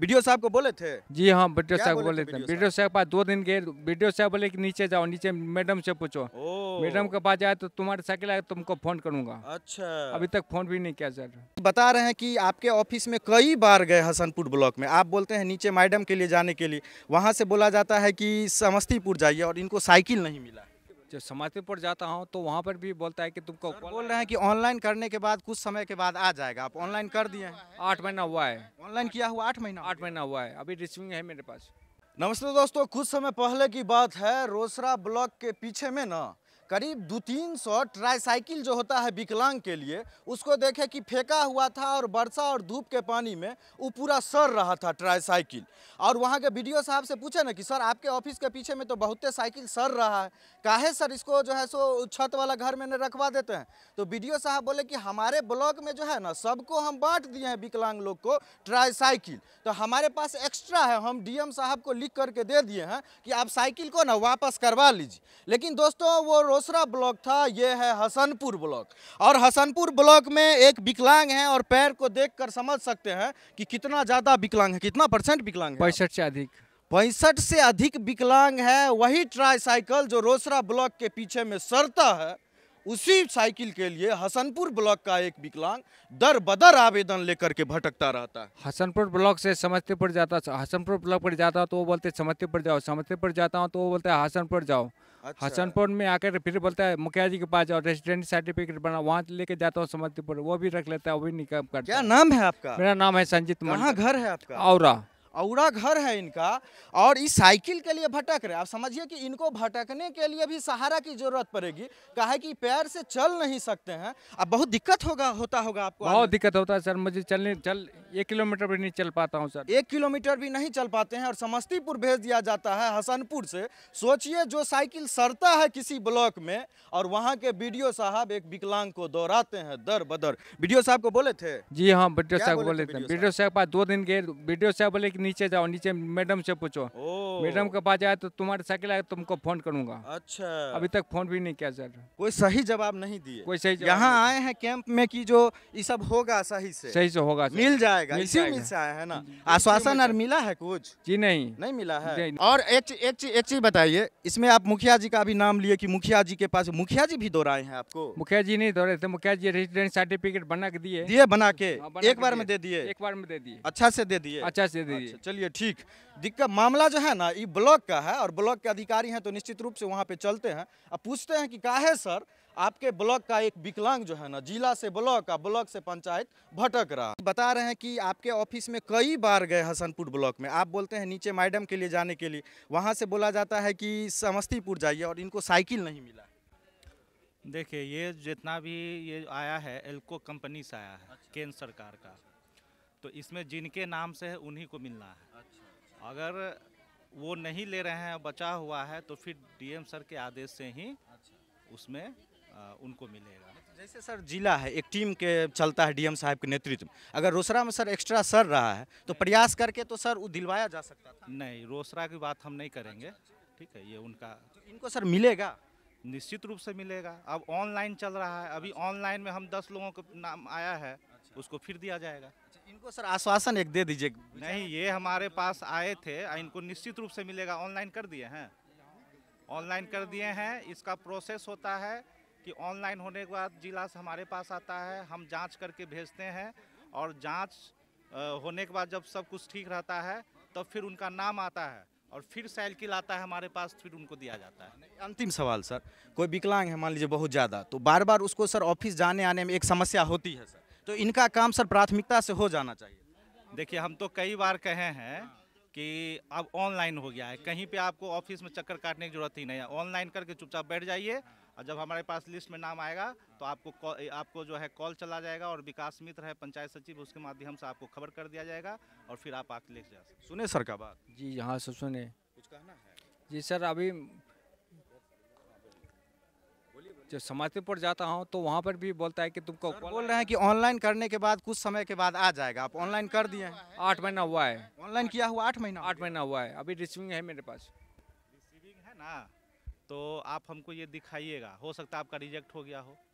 Video साहब को बोले थे जी हाँ वीडियो साहब को बोले थे वीडियो साहब पास दो दिन गए वीडियो साहब बोले कि नीचे जाओ नीचे मैडम से पूछो मैडम के पास जाए तो तुम्हारे साइकिल आए तुमको फोन करूंगा अच्छा अभी तक फोन भी नहीं किया सर बता रहे हैं कि आपके ऑफिस में कई बार गए हसनपुर ब्लॉक में आप बोलते हैं नीचे मैडम के लिए जाने के लिए वहाँ से बोला जाता है की समस्तीपुर जाइए और इनको साइकिल नहीं मिला जब समस्तीपुर जाता हूँ तो वहाँ पर भी बोलता है कि तुमको बोल रहे हैं कि ऑनलाइन करने के बाद कुछ समय के बाद आ जाएगा आप ऑनलाइन कर दिए आठ महीना हुआ है ऑनलाइन किया हुआ आठ महीना आठ महीना हुआ है अभी रिसीविंग है मेरे पास नमस्ते दोस्तों कुछ समय पहले की बात है रोसरा ब्लॉक के पीछे में ना करीब दो तीन सौ ट्राईसाइकिल जो होता है विकलांग के लिए उसको देखे कि फेंका हुआ था और वर्षा और धूप के पानी में वो पूरा सर रहा था ट्राईसाइकिल और वहाँ के वीडियो साहब से पूछे ना कि सर आपके ऑफिस के पीछे में तो बहुते साइकिल सर रहा है काहे सर इसको जो है सो छत वाला घर में न रखवा देते हैं तो बी साहब बोले कि हमारे ब्लॉक में जो है ना सबको हम बांट दिए हैं विकलांग लोग को ट्राईसाइकिल तो हमारे पास एक्स्ट्रा है हम डी साहब को लिख करके दे दिए हैं कि आप साइकिल को ना वापस करवा लीजिए लेकिन दोस्तों वो दूसरा ब्लॉक था ये है हसनपुर ब्लॉक और हसनपुर ब्लॉक में एक विकलांग है और पैर को देखकर समझ सकते हैं कि कितना ज़्यादा विकलांग है कितना परसेंट विकलांग है पैंसठ से अधिक पैंसठ से अधिक विकलांग है वही ट्राईसाइकिल जो रोसरा ब्लॉक के पीछे में सरता है उसी साइकिल के लिए हसनपुर ब्लॉक का एक विकलांग दर बदर आवेदन लेकर के भटकता रहता है हसनपुर ब्लॉक से समस्तीपुर जाता हसनपुर ब्लॉक पर जाता तो वो बोलते समस्तीपुर जाओ समस्तीपुर जाता हूँ तो वो बोलते हसनपुर जाओ अच्छा। हसनपुर में आकर फिर बोलता है मुखिया जी के पास और रेसिडेंट सर्टिफिकेट बना वहाँ लेके जाता हूँ समस्तीपुर वो भी रख लेता है वो भी निकम करता क्या नाम है आपका मेरा नाम है संजीत कहाँ घर है आपका और औरा घर है इनका और इस साइकिल के लिए भटक रहे आप समझिए कि इनको भटकने के लिए भी सहारा की जरूरत पड़ेगी कहा कि पैर से चल नहीं सकते हैं अब बहुत दिक्कत होगा होता होगा आपको बहुत दिक्कत होता है सर मुझे चलने चल एक किलोमीटर भी नहीं चल पाता हूँ सर एक किलोमीटर भी नहीं चल पाते हैं और समस्तीपुर भेज दिया जाता है हसनपुर से सोचिए जो साइकिल सड़ता है किसी ब्लॉक में और वहाँ के बी साहब एक विकलांग को दोहराते हैं दर बदर बी साहब को बोले थे जी हाँ बी साहब बोले थे बी साहब दो दिन गए बी साहब बोले कि नीचे जाओ नीचे मैडम से पूछो मैडम के पास जाए तो तुम्हारे साइकिल आए तुमको फोन करूंगा अच्छा अभी तक फोन भी नहीं किया सर कोई सही जवाब नहीं दिए कोई सही यहाँ आए हैं कैंप में की जो ये सब होगा सही से सही से होगा मिल जाएगा इसी मिल से आए है ना आश्वासन और मिला है कुछ जी नहीं नहीं मिला है और एक एक चीज एक चीज बताइए इसमें आप मुखिया जी का भी नाम लिए कि मुखिया जी के पास मुखिया जी भी दोहराए हैं आपको मुखिया जी नहीं दोहरे थे मुखिया जी रेजिडेंट सर्टिफिकेट बना के दिए दिए बना के हाँ, एक बार में दे दिए एक बार में दे दिए अच्छा से दे दिए अच्छा से दे दिए चलिए ठीक दिक्कत मामला जो है ना ये ब्लॉक का है और ब्लॉक के अधिकारी हैं तो निश्चित रूप से वहाँ पे चलते हैं अब पूछते हैं कि काहे सर आपके ब्लॉक का एक विकलांग जो है ना जिला से ब्लॉक का ब्लॉक से पंचायत भटक रहा बता रहे हैं कि आपके ऑफिस में कई बार गए हसनपुर ब्लॉक में आप बोलते हैं नीचे मैडम के लिए जाने के लिए वहाँ से बोला जाता है कि समस्तीपुर जाइए और इनको साइकिल नहीं मिला देखिए ये जितना भी ये आया है एल्को कंपनी से आया है अच्छा। केंद्र सरकार का तो इसमें जिनके नाम से है उन्हीं को मिलना है अच्छा, अच्छा। अगर वो नहीं ले रहे हैं बचा हुआ है तो फिर डीएम सर के आदेश से ही अच्छा। उसमें आ, उनको मिलेगा तो जैसे सर जिला है एक टीम के चलता है डीएम साहब के नेतृत्व में अगर रोसरा में सर एक्स्ट्रा सर रहा है तो प्रयास करके तो सर वो दिलवाया जा सकता था नहीं रोसरा की बात हम नहीं करेंगे अच्छा, ठीक है ये उनका तो इनको सर मिलेगा निश्चित रूप से मिलेगा अब ऑनलाइन चल रहा है अभी ऑनलाइन अच्छा। में हम दस लोगों का नाम आया है अच्छा। उसको फिर दिया जाएगा अच्छा, इनको सर आश्वासन एक दे दीजिए नहीं ये हमारे पास आए थे इनको निश्चित रूप से मिलेगा ऑनलाइन कर दिए हैं ऑनलाइन कर दिए हैं इसका प्रोसेस होता है कि ऑनलाइन होने के बाद जिला से हमारे पास आता है हम जाँच करके भेजते हैं और जाँच होने के बाद जब सब कुछ ठीक रहता है तब तो फिर उनका नाम आता है और फिर साइकिल आता है हमारे पास फिर उनको दिया जाता है अंतिम सवाल सर कोई विकलांग है मान लीजिए बहुत ज़्यादा तो बार बार उसको सर ऑफिस जाने आने में एक समस्या होती है सर तो इनका काम सर प्राथमिकता से हो जाना चाहिए देखिए हम तो कई बार कहे हैं कि अब ऑनलाइन हो गया है कहीं पे आपको ऑफिस में चक्कर काटने की जरूरत ही नहीं है ऑनलाइन करके चुपचाप बैठ जाइए और जब हमारे पास लिस्ट में नाम आएगा तो आपको आपको जो है कॉल चला जाएगा और विकास मित्र है पंचायत सचिव उसके माध्यम से आपको खबर कर दिया जाएगा और फिर आप आके ले जा सुने सर का बात जी हाँ सर सुने कुछ कहना है जी सर अभी जब समस्तीपुर जाता हूँ तो वहाँ पर भी बोलता है कि तुमको बोल रहे हैं कि ऑनलाइन करने के बाद कुछ समय के बाद आ जाएगा आप ऑनलाइन कर दिए आठ महीना हुआ है ऑनलाइन किया हुआ आठ महीना आठ महीना हुआ है अभी रिसीविंग है मेरे पास रिसीविंग है ना तो आप हमको ये दिखाइएगा हो सकता है आपका रिजेक्ट हो गया हो